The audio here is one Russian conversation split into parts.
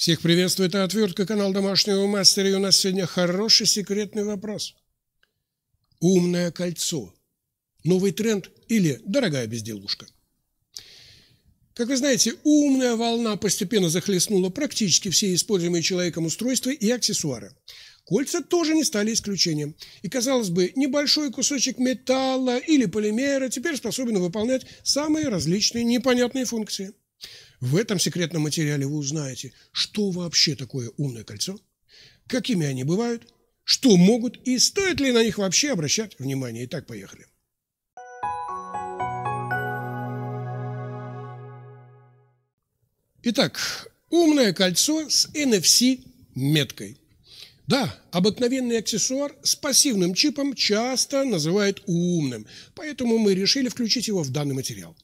Всех приветствует это отвертка, канал домашнего мастера, и у нас сегодня хороший секретный вопрос. Умное кольцо. Новый тренд или дорогая безделушка? Как вы знаете, умная волна постепенно захлестнула практически все используемые человеком устройства и аксессуары. Кольца тоже не стали исключением. И, казалось бы, небольшой кусочек металла или полимера теперь способен выполнять самые различные непонятные функции – в этом секретном материале вы узнаете, что вообще такое умное кольцо, какими они бывают, что могут и стоит ли на них вообще обращать внимание. Итак, поехали. Итак, умное кольцо с NFC-меткой. Да, обыкновенный аксессуар с пассивным чипом часто называют умным, поэтому мы решили включить его в данный материал.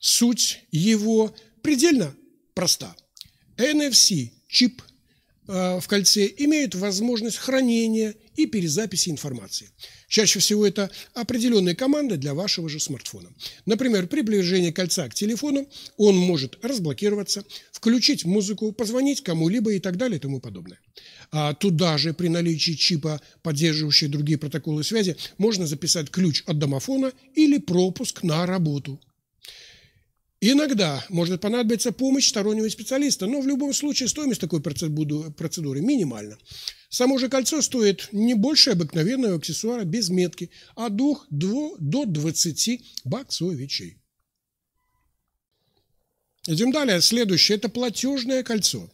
Суть его предельно проста. NFC, чип э, в кольце, имеет возможность хранения и перезаписи информации. Чаще всего это определенные команды для вашего же смартфона. Например, при приближении кольца к телефону он может разблокироваться, включить музыку, позвонить кому-либо и так далее и тому подобное. А туда же при наличии чипа, поддерживающего другие протоколы связи, можно записать ключ от домофона или пропуск на работу – Иногда может понадобиться помощь стороннего специалиста, но в любом случае стоимость такой процедуры минимальна. Само же кольцо стоит не больше обыкновенного аксессуара без метки, а двух, дво, до 20 баксовичей. Идем далее. Следующее – это платежное кольцо.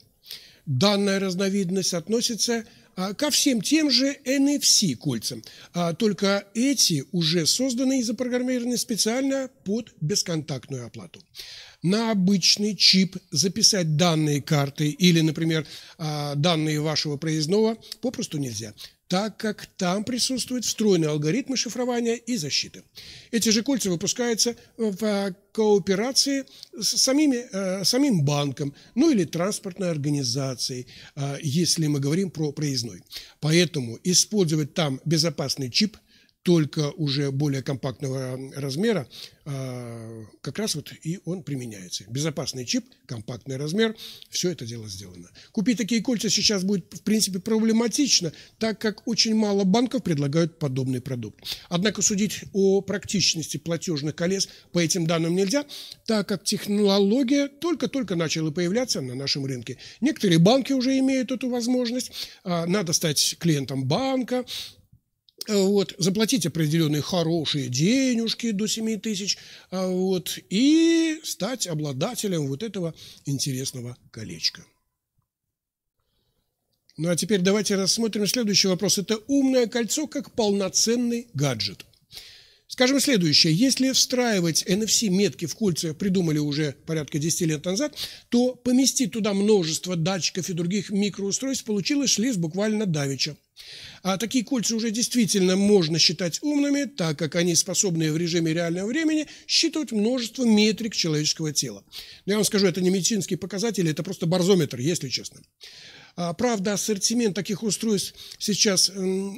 Данная разновидность относится к а, ко всем тем же NFC кольцам. А, только эти уже созданы и запрограммированы специально под бесконтактную оплату на обычный чип записать данные карты или, например, а, данные вашего проездного попросту нельзя так как там присутствуют встроенные алгоритмы шифрования и защиты. Эти же кольца выпускаются в э, кооперации с самими, э, самим банком, ну или транспортной организацией, э, если мы говорим про проездной. Поэтому использовать там безопасный чип – только уже более компактного размера, а, как раз вот и он применяется. Безопасный чип, компактный размер, все это дело сделано. Купить такие кольца сейчас будет, в принципе, проблематично, так как очень мало банков предлагают подобный продукт. Однако судить о практичности платежных колец по этим данным нельзя, так как технология только-только начала появляться на нашем рынке. Некоторые банки уже имеют эту возможность, а, надо стать клиентом банка, Э, вот, заплатить определенные хорошие денежки до 7 тысяч, э, вот, и стать обладателем вот этого интересного колечка. Ну а теперь давайте рассмотрим следующий вопрос. Это умное кольцо как полноценный гаджет. Скажем следующее. Если встраивать NFC-метки в кольца придумали уже порядка 10 лет назад, то поместить туда множество датчиков и других микроустройств получилось лишь буквально давеча. А такие кольца уже действительно можно считать умными, так как они способны в режиме реального времени считывать множество метрик человеческого тела. Но я вам скажу, это не медицинские показатели, это просто барзометр, если честно. А, правда, ассортимент таких устройств сейчас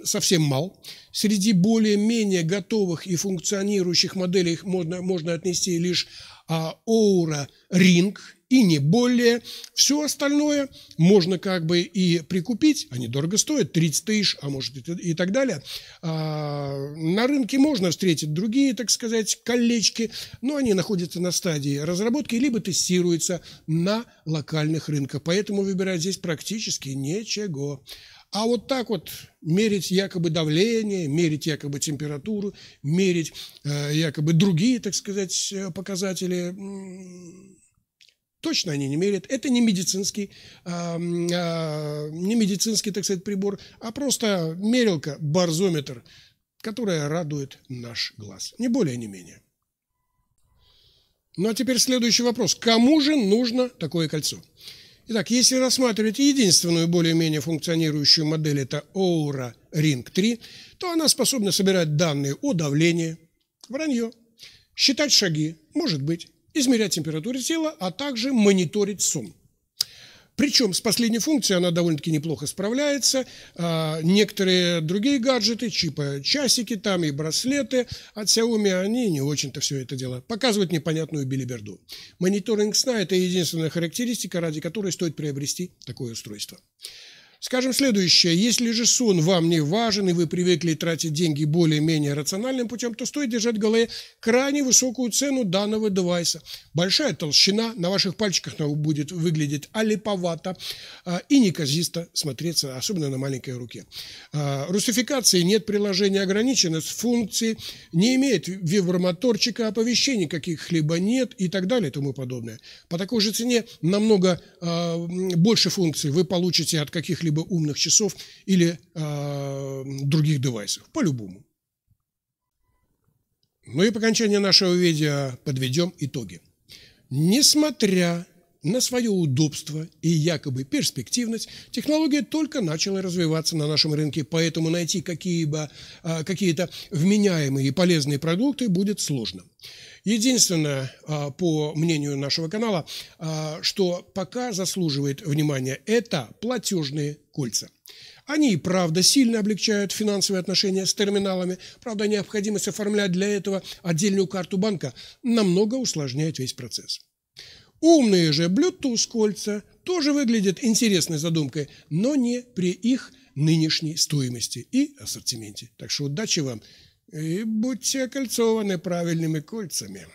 совсем мал. Среди более-менее готовых и функционирующих моделей можно, можно отнести лишь Aura а, Ring – и не более. Все остальное можно как бы и прикупить, они дорого стоят, 30 тысяч, а может и, так далее. А, на рынке можно встретить другие, так сказать, колечки, но они находятся на стадии разработки, либо тестируются на локальных рынках. Поэтому выбирать здесь практически ничего. А вот так вот мерить якобы давление, мерить якобы температуру, мерить э, якобы другие, так сказать, э, показатели Точно они не мерят. Это не медицинский, а, а, не медицинский, так сказать, прибор, а просто мерилка, барзометр, которая радует наш глаз. Не более, не менее. Ну а теперь следующий вопрос. Кому же нужно такое кольцо? Итак, если рассматривать единственную более-менее функционирующую модель, это Aura Ring 3, то она способна собирать данные о давлении, вранье, считать шаги, может быть, измерять температуру тела, а также мониторить сон. Причем с последней функцией она довольно-таки неплохо справляется. А, некоторые другие гаджеты, чипы, часики там и браслеты от Xiaomi, они не очень-то все это дело показывают непонятную билиберду. Мониторинг сна – это единственная характеристика, ради которой стоит приобрести такое устройство. Скажем следующее, если же сон вам не важен и вы привыкли тратить деньги более-менее рациональным путем, то стоит держать в голове крайне высокую цену данного девайса. Большая толщина на ваших пальчиках будет выглядеть олиповато а, и неказисто смотреться, особенно на маленькой руке. А, русификации нет приложение ограничено с функцией, не имеет вибромоторчика, оповещений каких-либо нет и так далее и тому подобное. По такой же цене намного а, больше функций вы получите от каких-либо каких-либо умных часов или э, других девайсов, по-любому. Ну и по окончании нашего видео подведем итоги. Несмотря на свое удобство и якобы перспективность, технология только начала развиваться на нашем рынке, поэтому найти а, какие-то какие вменяемые и полезные продукты будет сложно. Единственное, а, по мнению нашего канала, а, что пока заслуживает внимания, это платежные кольца. Они правда сильно облегчают финансовые отношения с терминалами. Правда, необходимость оформлять для этого отдельную карту банка намного усложняет весь процесс. Умные же Bluetooth кольца тоже выглядят интересной задумкой, но не при их нынешней стоимости и ассортименте. Так что удачи вам и будьте окольцованы правильными кольцами.